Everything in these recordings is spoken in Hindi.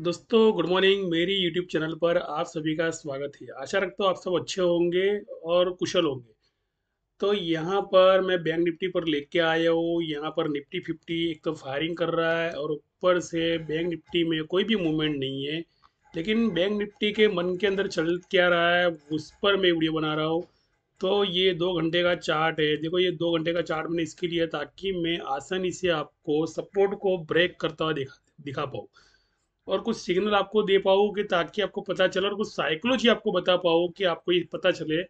दोस्तों गुड मॉर्निंग मेरी यूट्यूब चैनल पर आप सभी का स्वागत है आशा रखता हूँ आप सब अच्छे होंगे और कुशल होंगे तो यहाँ पर मैं बैंक निफ्टी पर लेके आया हूँ यहाँ पर निफ्टी फिफ्टी एक तो फायरिंग कर रहा है और ऊपर से बैंक निफ्टी में कोई भी मूवमेंट नहीं है लेकिन बैंक निफ्टी के मन के अंदर चल क्या रहा है उस पर मैं वीडियो बना रहा हूँ तो ये दो घंटे का चार्ट है देखो ये दो घंटे का चार्ट मैंने इसके लिए ताकि मैं आसानी से आपको सपोर्ट को ब्रेक करता हुआ दिखा दिखा पाऊँ और कुछ सिग्नल आपको दे पाओ कि ताकि आपको पता चले और कुछ साइकोलॉजी आपको बता पाओ कि आपको ये पता चले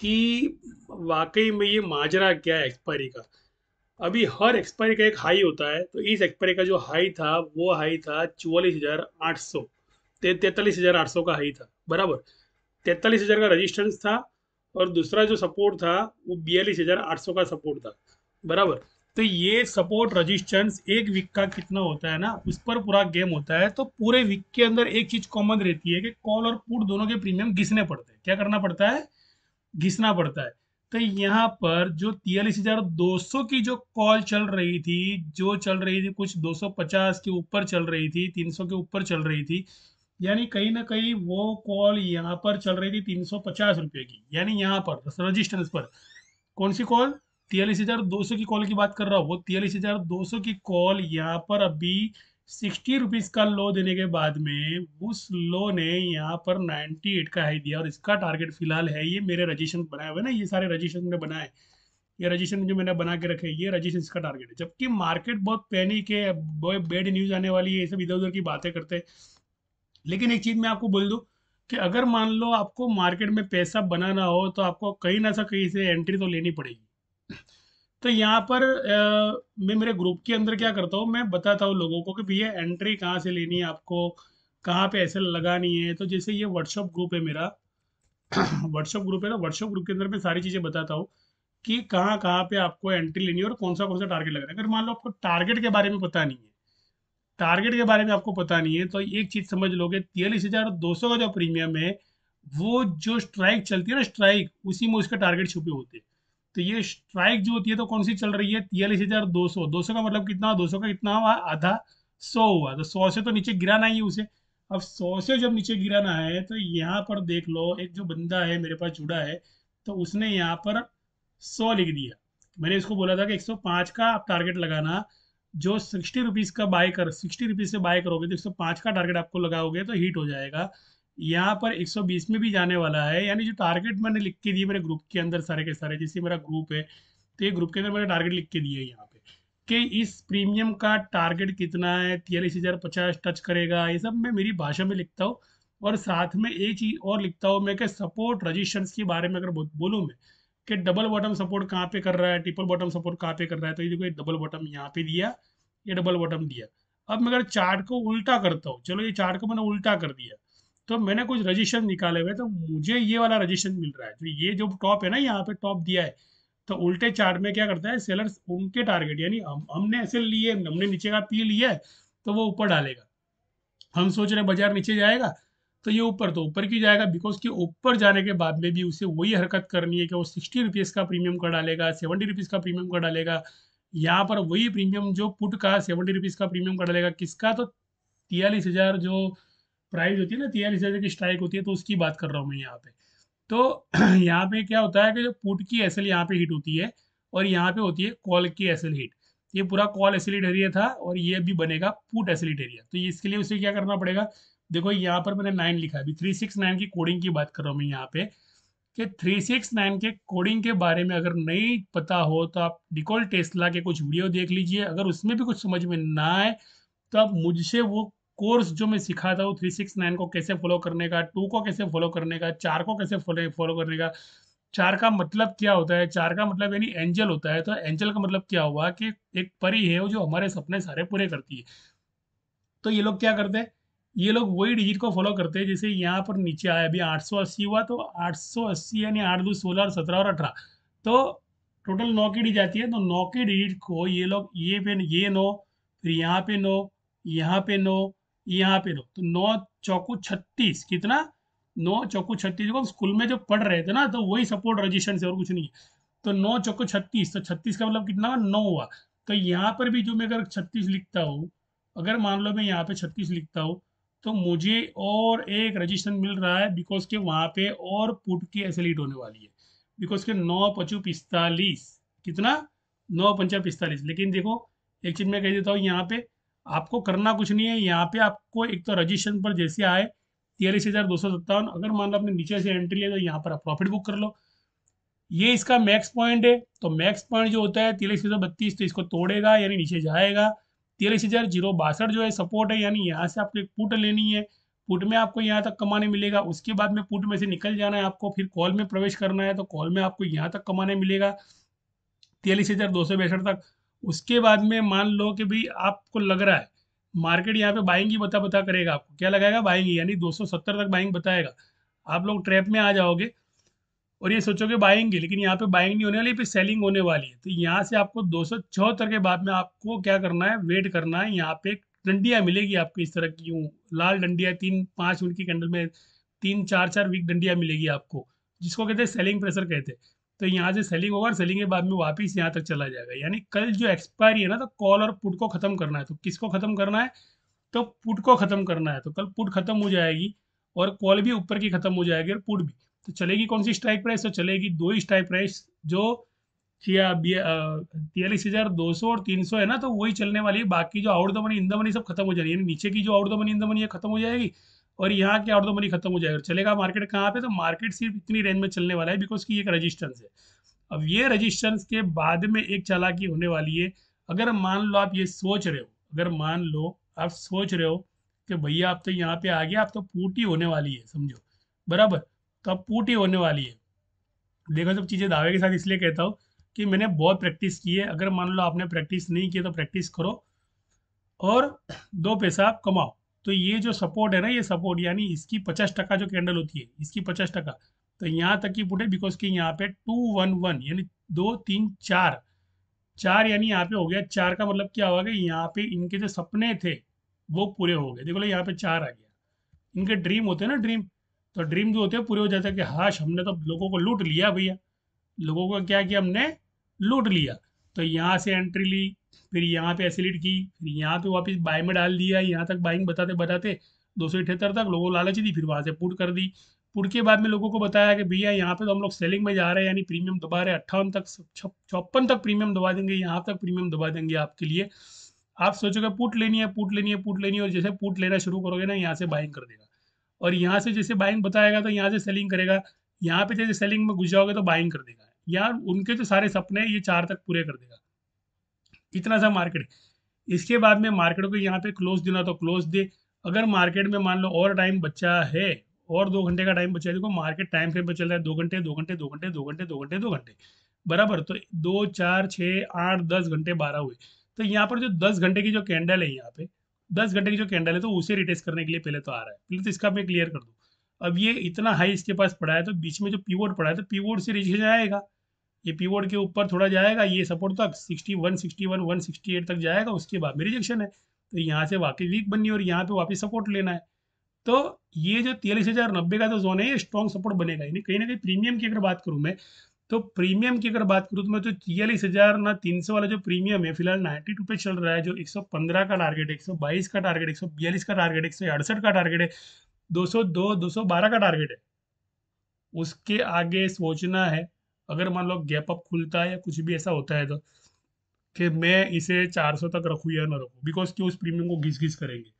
कि वाकई में ये माजरा क्या है एक्सपायरी का अभी हर एक्सपायरी का एक हाई होता है तो इस एक्सपायरी का जो हाई था वो हाई था चौवालीस हज़ार आठ सौ तैतालीस हज़ार आठ सौ का हाई था बराबर तैतालीस हज़ार का रजिस्टेंस था और दूसरा जो सपोर्ट था वो बयालीस हज़ार आठ सौ का सपोर्ट था बराबर तो ये सपोर्ट रजिस्टेंस एक वीक का कितना होता है ना उस पर पूरा गेम होता है तो पूरे वीक के अंदर एक चीज कॉमन रहती है कि कॉल और पुट दोनों के प्रीमियम घिसने पड़ते हैं क्या करना पड़ता है घिसना पड़ता है तो यहाँ पर जो तियालीस हजार दो सौ की जो कॉल चल रही थी जो चल रही थी कुछ दो सौ पचास के ऊपर चल रही थी तीन सौ के ऊपर चल रही थी यानी कहीं ना कहीं वो कॉल यहाँ पर चल रही थी तीन सौ पचास रुपये की यानी यहाँ पर रजिस्टेंस पर कौन सी कॉल तियालीस हजार दो सौ की कॉल की बात कर रहा हूँ वो तियालीस हजार दो सौ की कॉल यहाँ पर अभी सिक्सटी रुपीज़ का लो देने के बाद में उस लो ने यहाँ पर नाइनटी एट का हाई दिया और इसका टारगेट फिलहाल है ये मेरे रजिस्ट्रेशन बनाए हुए ना ये सारे रजिस्ट्रेशन मैंने बनाए ये रजिस्ट्रेशन जो मैंने बना के रखे ये रजिस्ट्रेशन का टारगेट है जबकि मार्केट बहुत पैनिक है बहुत बेड न्यूज़ आने वाली है ये सब इधर उधर की बातें करते हैं लेकिन एक चीज़ मैं आपको बोल दूँ कि अगर मान लो आपको मार्केट में पैसा बनाना हो तो आपको कहीं ना सा कहीं से एंट्री तो लेनी पड़ेगी तो यहाँ पर आ, मैं मेरे ग्रुप के अंदर क्या करता हूँ मैं बताता हूँ लोगों को कि भैया एंट्री कहाँ से लेनी है आपको कहाँ पे ऐसे लगानी है तो जैसे ये व्हाट्सअप ग्रुप है मेरा व्हाट्सअप ग्रुप है तो व्हाट्सअप ग्रुप के अंदर मैं सारी चीज़ें बताता हूँ कि कहाँ कहाँ पे आपको एंट्री लेनी है और कौन सा कौन सा टारगेट लगाना है अगर मान लो आपको टारगेट के बारे में पता नहीं है टारगेट के बारे में आपको पता नहीं है तो एक चीज़ समझ लोगे तियालीस हज़ार दो सौ का जो प्रीमियम है वो जो स्ट्राइक चलती है ना स्ट्राइक उसी में उसके टारगेट छुपे होते हैं तो ये स्ट्राइक जो होती है तो कौन सी चल रही है तियालीस हजार दो सौ दो सौ का मतलब कितना दो सौ का कितना हुआ आधा सौ हुआ तो सौ से तो नीचे गिराना ही उसे अब सौ से जब नीचे गिराना है तो यहाँ पर देख लो एक जो बंदा है मेरे पास जुड़ा है तो उसने यहाँ पर सौ लिख दिया मैंने इसको बोला था कि पांच का आप टारगेट लगाना जो सिक्सटी रुपीज़ का बाय कर सिक्सटी रुपीज़ से बाय करोगे तो एक सौ पांच का टारगेट आपको लगाओगे तो हीट हो जाएगा यहाँ पर 120 में भी जाने वाला है यानी जो टारगेट मैंने लिख के दिए मेरे ग्रुप के अंदर सारे के सारे जैसे मेरा ग्रुप है तो ये ग्रुप के अंदर मैंने टारगेट लिख के दिए यहाँ पे कि इस प्रीमियम का टारगेट कितना है तियालीस हज़ार पचास टच करेगा ये सब मैं मेरी भाषा में लिखता हूँ और साथ में एक चीज और लिखता हूँ मैं कि सपोर्ट रजिस्टर्स के बारे में अगर बोलूँ मैं कि डबल बॉटम सपोर्ट कहाँ पे कर रहा है ट्रिपल बॉटम सपोर्ट कहाँ पे कर रहा है तो ये देखो डबल बॉटम यहाँ पे दिया ये डबल बॉटम दिया अब मैं अगर चार्ट को उल्टा करता हूँ चलो ये चार्ट को मैंने उल्टा कर दिया तो मैंने कुछ रजिस्ट्रेशन निकाले हुए तो मुझे ये वाला रजिस्ट्रेशन मिल रहा है तो ये जो टॉप है ना यहाँ पे टॉप दिया है तो उल्टे चार्ट में क्या करता है सेलर्स उनके टारगेट यानी हम हमने ऐसे लिए हमने नीचे का पी लिया है तो वो ऊपर डालेगा हम सोच रहे बाजार नीचे जाएगा तो ये ऊपर तो ऊपर क्यों जाएगा बिकॉज कि ऊपर जाने के बाद में भी उसे वही हरकत करनी है कि वो सिक्सटी रुपीज़ का प्रीमियम का डालेगा सेवेंटी रुपीज़ का प्रीमियम का डालेगा यहाँ पर वही प्रीमियम जो पुट का सेवेंटी रुपीज़ का प्रीमियम का डालेगा किसका तो तियालीस हज़ार जो प्राइज होती है ना तेरह हज़ार की स्ट्राइक होती है तो उसकी बात कर रहा हूँ मैं यहाँ पे तो यहाँ पे क्या होता है कि जो पुट की एसल यहाँ पे हिट होती है और यहाँ पे होती है कॉल की एसल हिट ये पूरा कॉल एसिलिट एरिया था और ये भी बनेगा पुट एसिलिट एरिया तो इसके लिए उसे क्या करना पड़ेगा देखो यहाँ पर मैंने नाइन लिखा अभी थ्री सिक्स नाइन की कोडिंग की बात कर रहा हूँ मैं यहाँ पे कि थ्री सिक्स नाइन के कोडिंग के बारे में अगर नहीं पता हो तो आप निकोल टेस्ला के कुछ वीडियो देख लीजिए अगर उसमें भी कुछ समझ में ना आए तो आप मुझसे वो कोर्स जो मैं सिखाता हूँ थ्री सिक्स नाइन को कैसे फॉलो करने का टू को कैसे फॉलो करने का चार को कैसे फॉलो करने का चार का मतलब क्या होता है चार का मतलब यानी एंजल होता है तो एंजल का मतलब क्या हुआ कि एक परी है जो हमारे सपने सारे पूरे करती है तो ये लोग क्या करते हैं ये लोग वही डिजिट को फॉलो करते हैं जैसे यहाँ पर नीचे आया अभी 880 हुआ तो 880 यानी आठ दो सोलह और सत्रह और अठारह तो टोटल नौ की डिजिट जाती है तो नौ के डिजिट को ये लोग ये पे ये नौ फिर यहाँ पे नौ यहाँ पे नौ यहाँ पे दो तो नौ चौकू छत्तीस कितना नौ चौकू छत्तीस देखो स्कूल में जो पढ़ रहे थे ना तो वही सपोर्ट रजिस्ट्रेशन से और कुछ नहीं है तो नौ चौकू छत्तीस तो छत्तीस का मतलब कितना नौ हुआ तो यहाँ पर भी जो मैं अगर छत्तीस लिखता हूँ अगर मान लो मैं यहाँ पे छत्तीस लिखता हूँ तो मुझे और एक रजिस्ट्रेशन मिल रहा है बिकॉज के वहाँ पे और पुट की एसलीट होने वाली है बिकॉज के नौ पचू पिस्तालीस कितना नौ पंचा पिस्तालीस लेकिन देखो एक चीज मैं कह देता हूँ यहाँ पे आपको करना कुछ नहीं है यहाँ पे आपको एक तो रजिस्ट्रेशन पर जैसे आए तिरालीस हज़ार दो सौ सत्तावन अगर मान लो आपने नीचे से एंट्री लिया तो यहाँ पर आप प्रॉफिट बुक कर लो ये इसका मैक्स पॉइंट है तो मैक्स पॉइंट जो होता है तिरालीस हज़ार बत्तीस तो इसको तोड़ेगा यानी नीचे जाएगा तिरालीस हज़ार जीरो बासठ जो है सपोर्ट है यानी यहाँ से आपको एक पुट लेनी है पुट में आपको यहाँ तक कमाने मिलेगा उसके बाद में पुट में से निकल जाना है आपको फिर कॉल में प्रवेश करना है तो कॉल में आपको यहाँ तक कमाने मिलेगा तिरालीस हज़ार दो सौ बैसठ तक उसके बाद में मान लो कि भाई आपको लग रहा है मार्केट यहाँ पे बाइंग ही बता बता करेगा आपको क्या लगाएगा बाइंग ही यानी 270 तक बाइंग बताएगा आप लोग ट्रैप में आ जाओगे और ये सोचोगे बाइंग लेकिन यहाँ पे बाइंग नहीं होने वाली फिर सेलिंग होने वाली है तो यहाँ से आपको दो के बाद में आपको क्या करना है वेट करना है यहाँ पे डंडिया मिलेगी आपको इस तरह की लाल डंडिया तीन पाँच मिनट की कैंडल में तीन चार चार वीक डंडिया मिलेगी आपको जिसको कहते हैं सेलिंग प्रेशर कहते हैं तो यहाँ से सेलिंग होगा और सेलिंग के बाद में वापस यहाँ तक चला जाएगा यानी कल जो एक्सपायरी है ना तो कॉल और पुट को ख़त्म करना है तो किसको ख़त्म करना है तो पुट को ख़त्म करना है तो कल पुट ख़त्म हो जाएगी और कॉल भी ऊपर की ख़त्म हो जाएगी और पुट भी तो चलेगी कौन सी स्ट्राइक प्राइस तो चलेगी दो ही स्ट्राइक प्राइस जो तियालीस हज़ार दो सौ और तीन सौ है ना तो वही चलने वाली है बाकी जो out the money in the money सब खत्म हो जाएगी यानी नीचे की जो out the money in the money है खत्म हो जाएगी और यहाँ क्या ऑर्डो मनी खत्म हो जाएगा चलेगा मार्केट कहाँ पे तो मार्केट सिर्फ इतनी रेंज में चलने वाला है बिकॉज की एक रजिस्टेंस है अब ये रजिस्टेंस के बाद में एक चालाकी होने वाली है अगर मान लो आप ये सोच रहे हो अगर मान लो आप सोच रहे हो कि भैया आप तो यहाँ पे आ गया आप तो पूटी होने वाली है समझो बराबर तो आप पूटी होने वाली है देखो सब चीज़ें दावे के साथ इसलिए कहता हूँ कि मैंने बहुत प्रैक्टिस की है अगर मान लो आपने प्रैक्टिस नहीं की तो प्रैक्टिस करो और दो पैसा आप कमाओ तो ये जो सपोर्ट है ना ये सपोर्ट यानी इसकी पचास टका जो कैंडल होती है इसकी पचास टका तो यहाँ तक की पुटे बिकॉज की यहाँ पे टू वन वन यानी दो तीन चार चार यानी यहाँ पे हो गया चार का मतलब क्या होगा कि यहाँ पे इनके जो सपने थे वो पूरे हो गए देखो लो यहाँ पे चार आ गया इनके ड्रीम होते हैं ना ड्रीम तो ड्रीम जो होते हैं पूरे हो जाते हैं कि हाश हमने तो लोगों को लूट लिया भैया लोगों को क्या किया हमने लूट लिया तो यहाँ से एंट्री ली फिर यहाँ पे एसिलिट की फिर यहाँ पे वापस बाय में डाल दिया यहाँ तक बाइंग बताते बताते दो सौ अठहत्तर तक लोगों को लालच दी फिर वहाँ से पुट कर दी पुट के बाद में लोगों को बताया कि भैया यहाँ पे तो हम लोग सेलिंग में जा रहे हैं यानी प्रीमियम दबा रहे हैं अट्ठावन तक छप्पन तक प्रीमियम दबा देंगे यहाँ तक प्रीमियम दबा देंगे आपके लिए आप सोचोगे पुट लेनी है पुट लेनी है पुट लेनी है और जैसे पुट लेना शुरू करोगे ना यहाँ से बाइंग कर देगा और यहाँ से जैसे बाइंग बताएगा तो यहाँ से सेलिंग करेगा यहाँ पे जैसे सेलिंग में घुस जाओगे तो बाइंग कर देगा यार उनके तो सारे सपने ये चार तक पूरे कर देगा इतना सा मार्केट इसके बाद में मार्केट को यहाँ पे क्लोज देना तो क्लोज दे अगर मार्केट में मान लो और टाइम बचा है और दो घंटे का टाइम बचा है देखो मार्केट टाइम फ्रेम पर चल रहा है दो घंटे दो घंटे दो घंटे दो घंटे दो घंटे दो घंटे बराबर तो दो चार छः आठ दस घंटे बारह हुए तो यहाँ पर जो दस घंटे की जो कैंडल है यहाँ पे दस घंटे की जो कैंडल है तो उसे रिटेस्ट करने के लिए पहले तो आ रहा है तो इसका मैं क्लियर कर दूँ अब ये इतना हाई इसके पास पड़ा है तो बीच में जो पीवोर्ड पड़ा है तो पीवोर्ड से नीचे जाएगा ये पीवोर्ड के ऊपर थोड़ा जाएगा ये सपोर्ट तक sixty one sixty one one sixty eight तक जाएगा उसके बाद में रिजेक्शन है तो यहाँ से वाकई वीक बननी और यहाँ पे वापस सपोर्ट लेना है तो ये जो तेलीस हज़ार नब्बे का जो जोन है ये स्ट्रॉन्ग सपोर्ट बनेगा यानी कहीं ना कहीं प्रीमियम की अगर बात करूँ मैं तो प्रीमियम की अगर बात करूँ तो मैं तो तेलीस हज़ार ना तीन सौ वाला जो प्रीमियम है फिलहाल नाइन्टी टू पे चल रहा है जो एक सौ पंद्रह का टारगेट है एक सौ बाईस का टारगेट एक सौ बयालीस का टारगेट एक सौ अड़सठ का टारगेट है 202 212 का टारगेट है उसके आगे सोचना है अगर मान लो गैप अप खुलता है या कुछ भी ऐसा होता है तो कि मैं इसे 400 तक रखूँ या ना रखूँ बिकॉज कि उस प्रीमियम को घिस घिस करेंगे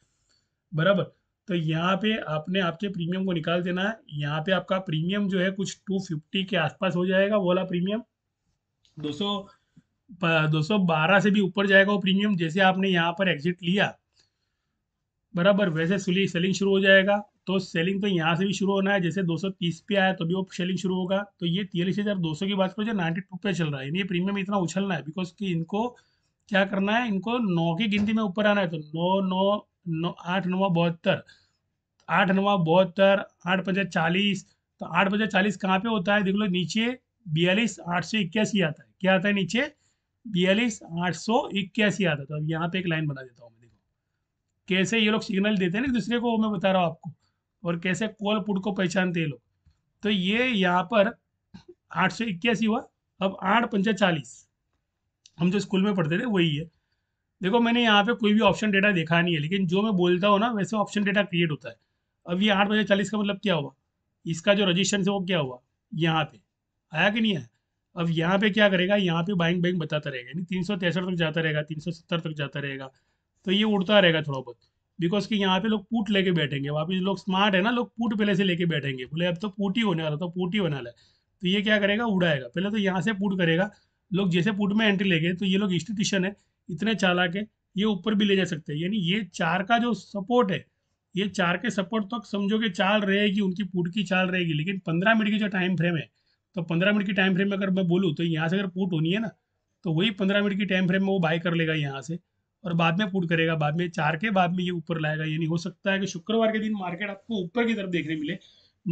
बराबर तो यहाँ पे आपने आपके प्रीमियम को निकाल देना है यहाँ पे आपका प्रीमियम जो है कुछ 250 के आसपास हो जाएगा दो वाला प्रीमियम 200 212 से भी ऊपर जाएगा वो प्रीमियम जैसे आपने यहाँ पर एग्जिट लिया बराबर वैसे सुली सेलिंग शुरू हो जाएगा तो सेलिंग तो यहाँ से भी शुरू होना है जैसे 230 पे आया तो भी वो सेलिंग शुरू होगा तो ये तिरालीस हज़ार दो सौ की बात पर जो 92 टू पे चल रहा है ये प्रीमियम इतना उछलना है बिकॉज कि इनको क्या करना है इनको नौ की गिनती में ऊपर आना है तो नौ नौ नौ आठ नवा बहत्तर आठ नवा बहत्तर आठ पचास चालीस तो आठ पचास चालीस कहाँ पे होता है देख लो नीचे बयालीस आठ सौ इक्यासी आता है क्या आता है नीचे बयालीस आठ सौ इक्यासी आता है तो अब यहाँ पे एक लाइन बना देता हूँ कैसे ये लोग सिग्नल देते हैं ना दूसरे को मैं बता रहा हूँ आपको और कैसे कॉल पुट को पहचानते हैं लोग तो ये यहाँ पर आठ सौ इक्यासी हुआ अब आठ पंचा चालीस हम जो स्कूल में पढ़ते थे वही है देखो मैंने यहाँ पे कोई भी ऑप्शन डेटा देखा नहीं है लेकिन जो मैं बोलता हूँ ना वैसे ऑप्शन डेटा क्रिएट होता है अब ये आठ पंचा चालीस का मतलब क्या हुआ इसका जो रजिस्ट्रेशन है वो क्या हुआ यहाँ पे आया कि नहीं आया अब यहाँ पे क्या करेगा यहाँ पे बाइंग बाइंग बताता रहेगा यानी तीन सौ तिरसठ तक जाता रहेगा तीन सौ सत्तर तक जाता रहेगा तो ये उड़ता रहेगा थोड़ा बहुत बिकॉज कि यहाँ पे लोग पुट लेके बैठेंगे वापस लोग स्मार्ट है ना लोग पुट पहले से लेके बैठेंगे बोले अब तो पूट ही होने वाला था तो पूट ही होने वाला है तो ये क्या करेगा उड़ाएगा पहले तो यहाँ से पुट करेगा लोग जैसे पुट में एंट्री ले गए तो ये लोग इंस्टीट्यूशन है इतने चालाक है ये ऊपर भी ले जा सकते हैं यानी ये चार का जो सपोर्ट है ये चार के सपोर्ट तक तो समझो कि चाल रहेगी उनकी पुट की चाल रहेगी लेकिन पंद्रह मिनट की जो टाइम फ्रेम है तो पंद्रह मिनट की टाइम फ्रेम में अगर मैं बोलूँ तो यहाँ से अगर पुट होनी है ना तो वही पंद्रह मिनट की टाइम फ्रेम में वो बाय कर लेगा यहाँ से और बाद में पुट करेगा बाद में चार के बाद में ये ऊपर लाएगा यानी हो सकता है कि शुक्रवार के दिन मार्केट आपको ऊपर की तरफ देखने मिले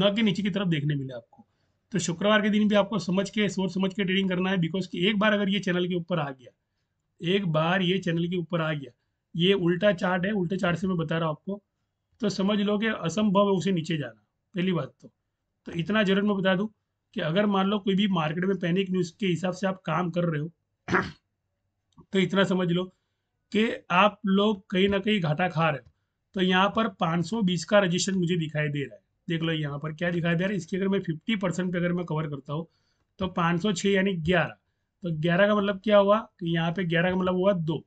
न कि नीचे की तरफ देखने मिले आपको तो शुक्रवार के दिन भी आपको समझ के सोच समझ के ट्रेडिंग करना है बिकॉज कि एक बार अगर ये चैनल के ऊपर आ गया एक बार ये चैनल के ऊपर आ गया ये उल्टा चार्ट है उल्टे चार्ट से मैं बता रहा हूँ आपको तो समझ लो कि असंभव है उसे नीचे जाना पहली बात तो तो इतना जरूर मैं बता दूँ कि अगर मान लो कोई भी मार्केट में पैनिक न्यूज़ के हिसाब से आप काम कर रहे हो तो इतना समझ लो कि आप लोग कहीं ना कहीं घाटा खा रहे हो तो यहाँ पर 520 का रजिस्ट्रेशन मुझे दिखाई दे रहा है देख लो यहाँ पर क्या दिखाई दे रहा है इसकी अगर मैं 50 परसेंट पर अगर मैं कवर करता हूँ तो 506 यानी 11 तो 11 का मतलब क्या हुआ कि यहाँ पे 11 का मतलब हुआ दो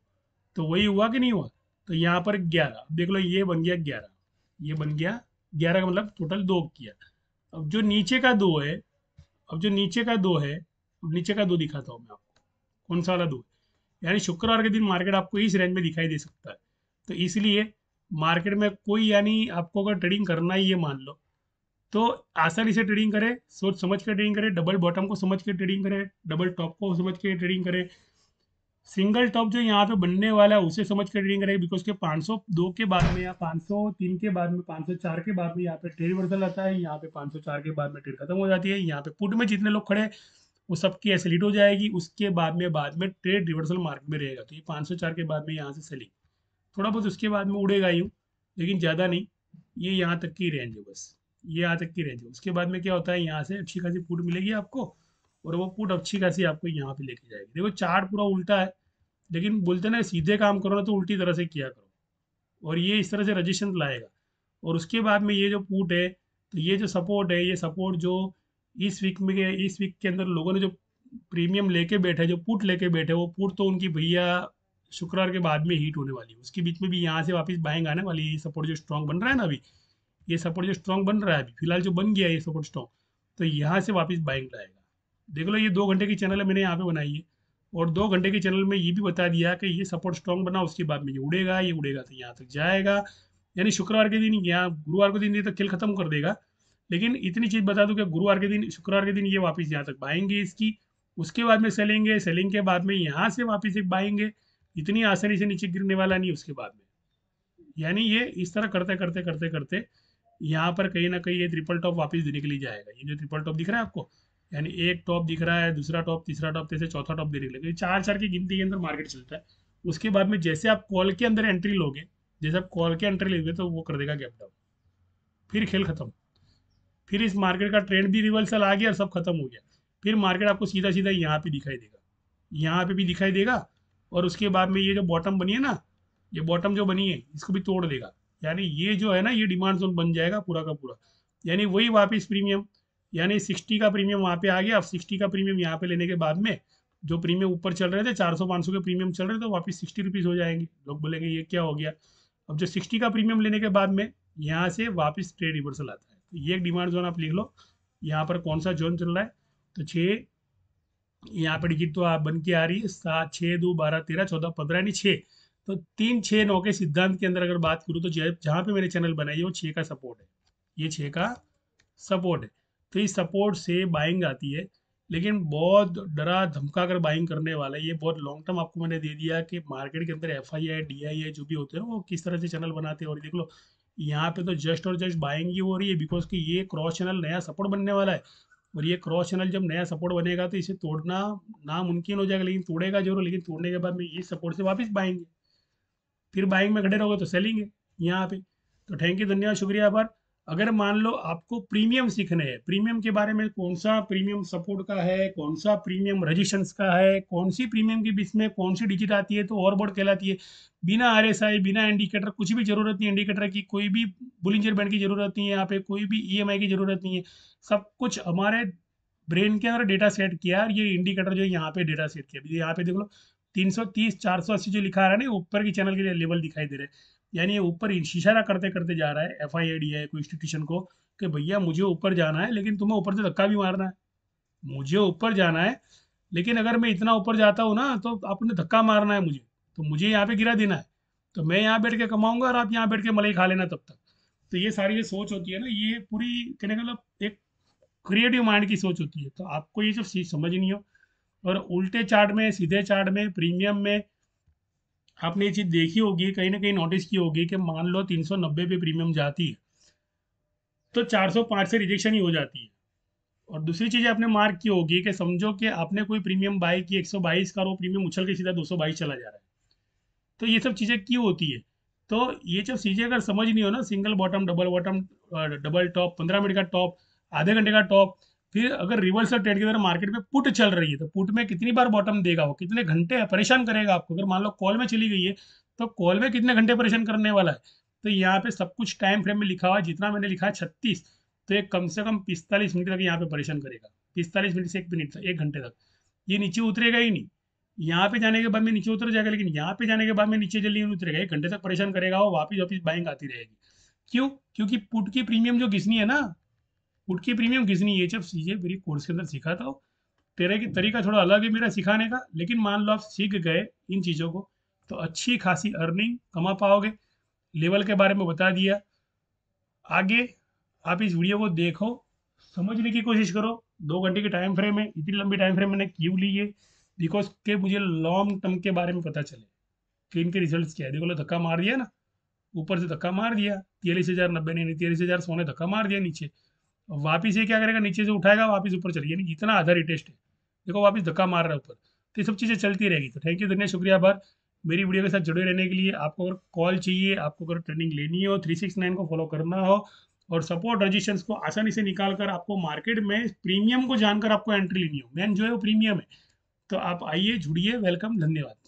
तो वही हुआ कि नहीं हुआ तो यहाँ पर ग्यारह देख लो ये बन गया ग्यारह ये बन गया ग्यारह का मतलब टोटल दो किया अब जो नीचे का दो है अब जो नीचे का दो है नीचे का दो दिखाता हूँ मैं आपको कौन सा वाला दो है यानी शुक्रवार के दिन मार्केट आपको इस रेंज में दिखाई दे सकता है तो इसलिए मार्केट में कोई यानी आपको अगर ट्रेडिंग करना ही ये मान लो तो आसानी से ट्रेडिंग करें सोच समझ कर ट्रेडिंग करें डबल बॉटम को समझ कर ट्रेडिंग करें डबल टॉप को समझ के ट्रेडिंग करें सिंगल टॉप जो यहाँ पे बनने वाला है उसे समझ कर ट्रेडिंग करें बिकॉज के 502 के बाद में या 503 के बाद में 504 के बाद में यहाँ पे ट्रेड रिवर्सल आता है यहाँ पे 504 के बाद में ट्रेड खत्म हो जाती है यहाँ पे पुट में जितने लोग खड़े वो सबकी एसलीट हो जाएगी उसके बाद में बाद में ट्रेड रिवर्सल मार्केट में रहेगा तो ये पाँच सौ चार के बाद में यहाँ से सेलिंग थोड़ा बहुत उसके बाद में उड़ेगा यूँ लेकिन ज़्यादा नहीं ये यहाँ तक की रेंज है बस ये यहाँ तक की रेंज है उसके बाद में क्या होता है यहाँ से अच्छी खासी पुट मिलेगी आपको और वो पुट अच्छी खासी आपको यहाँ पे लेके जाएगी देखो चार्ट पूरा उल्टा है लेकिन बोलते ना सीधे काम करो ना तो उल्टी तरह से किया करो और ये इस तरह से रजिस्टेंस लाएगा और उसके बाद में ये जो पुट है तो ये जो सपोर्ट है ये सपोर्ट जो इस वीक में इस वीक के अंदर लोगों ने जो प्रीमियम लेके बैठे जो पुट लेके बैठे वो पुट तो उनकी भैया शुक्रवार के बाद में हीट होने वाली है उसके बीच में भी यहाँ से वापस बाइंग आने वाली सपोर्ट जो स्ट्रांग बन रहा है ना अभी ये सपोर्ट जो स्ट्रांग बन रहा है अभी फिलहाल जो बन गया है ये सपोर्ट स्ट्रांग तो यहाँ से वापस बाइंग लाएगा देख लो ये दो घंटे की चैनल है मैंने यहाँ पे बनाई है और दो घंटे के चैनल में ये भी बता दिया कि ये सपोर्ट स्ट्रॉन्ग बना उसके बाद में ये उड़ेगा ये उड़ेगा तो यहाँ तक जाएगा यानी शुक्रवार के दिन यहाँ गुरुवार के दिन ये तो खेल खत्म कर देगा लेकिन इतनी चीज़ बता दूं कि गुरुवार के दिन शुक्रवार के दिन ये वापस यहाँ तक बाएंगे इसकी उसके बाद में सेलेंगे सेलिंग के बाद में यहाँ से वापस एक बाएंगे इतनी आसानी से नीचे गिरने वाला नहीं उसके बाद में यानी ये इस तरह करते करते करते करते यहाँ पर कहीं ना कहीं ये ट्रिपल टॉप वापस देने के लिए जाएगा ये जो ट्रिपल टॉप दिख रहा है आपको यानी एक टॉप दिख रहा है दूसरा टॉप तीसरा टॉप जैसे चौथा टॉप देने के लिए चार चार की गिनती के अंदर मार्केट चलता है उसके बाद में जैसे आप कॉल के अंदर एंट्री लोगे जैसे आप कॉल के एंट्री लेंगे तो वो कर देगा गैप डाउन फिर खेल खत्म फिर इस मार्केट का ट्रेंड भी रिवर्सल आ गया और सब खत्म हो गया फिर मार्केट आपको सीधा सीधा यहाँ पे दिखाई देगा यहाँ पे भी दिखाई देगा और उसके बाद में ये जो बॉटम बनी है ना ये बॉटम जो बनी है इसको भी तोड़ देगा यानी ये जो है ना ये डिमांड जोन बन जाएगा पूरा का पूरा यानी वही वापिस प्रीमियम यानी सिक्सटी का प्रीमियम वहाँ पे आ गया अब सिक्सटी का प्रीमियम यहाँ पे लेने के बाद में जो प्रीमियम ऊपर चल रहे थे चार सौ पाँच सौ के प्रीमियम चल रहे थे वापिस वापस सिक्सटी रुपीज़ हो जाएंगे लोग बोलेंगे ये क्या हो गया अब जो सिक्सटी का प्रीमियम लेने के बाद में यहाँ से वापिस ट्रेड रिवर्सल आता है तो ये एक डिमांड जोन आप लिख लो यहाँ पर कौन सा जोन चल रहा है तो छः यहाँ पर टिकट तो आप बन के आ रही है सात छः दो बारह तेरह चौदह पंद्रह यानी छः तो तीन छः नौ के सिद्धांत के अंदर अगर बात करूँ तो जहाँ पे मैंने चैनल बनाई है वो छः का सपोर्ट है ये छः का सपोर्ट है तो इस सपोर्ट से बाइंग आती है लेकिन बहुत डरा धमका कर बाइंग करने वाला है ये बहुत लॉन्ग टर्म आपको मैंने दे दिया कि मार्केट के अंदर F I I D I आई जो भी होते हैं वो किस तरह से चैनल बनाते हैं और देख लो यहाँ पे तो जस्ट और जस्ट बाइंग ही हो रही है बिकॉज कि ये क्रॉस चैनल नया सपोर्ट बनने वाला है और ये क्रॉस चैनल जब नया सपोर्ट बनेगा तो इसे तोड़ना नामुमकिन हो जाएगा लेकिन तोड़ेगा जरूर लेकिन तोड़ने के बाद में ये सपोर्ट से वापस बाएंगे फिर बाइंग में खड़े रहोगे तो सेलिंग है यहाँ पे तो थैंक यू धन्यवाद शुक्रिया आप अगर मान लो आपको प्रीमियम सीखने हैं प्रीमियम के बारे में कौन सा प्रीमियम सपोर्ट का है कौन सा प्रीमियम रजिस्टेंस का है कौन सी प्रीमियम के बीच में कौन सी डिजिट आती है तो ओवरबोर्ड कहलाती है बिना आर एस आई बिना इंडिकेटर कुछ भी जरूरत नहीं इंडिकेटर की कोई भी बुलिंजर बैंड की जरूरत नहीं है यहाँ पे कोई भी ई की जरूरत नहीं है सब कुछ हमारे ब्रेन के अंदर डेटा सेट किया और ये इंडिकेटर जो यहाँ पे डेटा सेट किया यहाँ पे देख लो तीन सौ तीस चार सौ अस्सी जो लिखा रहा है ना ऊपर की चैनल के लिए लेवल दिखाई दे रहे हैं यानी ऊपर इशारा करते करते जा रहा है एफ आई डी कोई इंस्टीट्यूशन को कि भैया मुझे ऊपर जाना है लेकिन तुम्हें ऊपर से धक्का भी मारना है मुझे ऊपर जाना है लेकिन अगर मैं इतना ऊपर जाता हूँ ना तो आपने धक्का मारना है मुझे तो मुझे यहाँ पे गिरा देना है तो मैं यहाँ बैठ के कमाऊंगा और आप यहाँ बैठ के मलाई खा लेना तब तक तो ये सारी जो सोच होती है ना ये पूरी कहने का मतलब एक क्रिएटिव माइंड की सोच होती है तो आपको ये सब चीज़ समझ नहीं हो और उल्टे चार्ट में सीधे चार्ट में प्रीमियम में आपने ये चीज़ देखी होगी कहीं ना कहीं नोटिस की होगी कि मान लो 390 पे प्रीमियम जाती है तो 405 से रिजेक्शन ही हो जाती है और दूसरी चीज़ आपने मार्क की होगी कि समझो कि आपने कोई प्रीमियम बाई की 122 का वो प्रीमियम उछल के सीधा 222 चला जा रहा है तो ये सब चीज़ें क्यों होती है तो ये सब चीज़ें अगर समझ नहीं हो ना single bottom double bottom double top पंद्रह मिनट का टॉप आधे घंटे का टॉप फिर अगर रिवर्सल ट्रेड की तरह मार्केट में पुट चल रही है तो पुट में कितनी बार बॉटम देगा वो कितने घंटे परेशान करेगा आपको अगर मान लो कॉल में चली गई है तो कॉल में कितने घंटे परेशान करने वाला है तो यहाँ पे सब कुछ टाइम फ्रेम में लिखा हुआ है जितना मैंने लिखा है छत्तीस तो ये कम से कम पिस्तालीस मिनट तक यहाँ पे परेशान करेगा पिस्तालीस मिनट से एक मिनट तक एक घंटे तक ये नीचे उतरेगा ही नहीं यहाँ पे जाने के बाद में नीचे उतर जाएगा लेकिन यहाँ पे जाने के बाद में नीचे जल्दी उतरेगा एक घंटे तक परेशान करेगा वो वापिस वापिस बाइंग आती रहेगी क्यों क्योंकि पुट की प्रीमियम जो घिसनी है ना उठ प्रीमियम किसने ये सब चीज़ें मेरी कोर्स के अंदर सिखाता हो तेरे की तरीका थोड़ा अलग है मेरा सिखाने का लेकिन मान लो आप सीख गए इन चीज़ों को तो अच्छी खासी अर्निंग कमा पाओगे लेवल के बारे में बता दिया आगे आप इस वीडियो को देखो समझने की कोशिश करो दो घंटे के टाइम फ्रेम है इतनी लंबी टाइम फ्रेम मैंने क्यों ली है बिकॉज के मुझे लॉन्ग टर्म के बारे में पता चले कि इनके रिजल्ट क्या है देखो लो धक्का मार दिया ना ऊपर से धक्का मार दिया तेलीस हज़ार नब्बे ने तेलीस हज़ार सोने ने धक्का मार दिया नीचे वापिस ये क्या करेगा नीचे से उठाएगा वापिस ऊपर चलिए यानी इतना आधा रिटेस्ट है देखो वापिस धक्का मार रहा है ऊपर तो ये सब चीज़ें चलती रहेगी तो थैंक यू धन्य शुक्रिया आभार मेरी वीडियो के साथ जुड़े रहने के लिए आपको अगर कॉल चाहिए आपको अगर ट्रेनिंग लेनी हो थ्री सिक्स नाइन को फॉलो करना हो और सपोर्ट रजिस्टेंस को आसानी से निकाल कर आपको मार्केट में प्रीमियम को जानकर आपको एंट्री लेनी हो मैन जो है वो प्रीमियम है तो आप आइए जुड़िए वेलकम धन्यवाद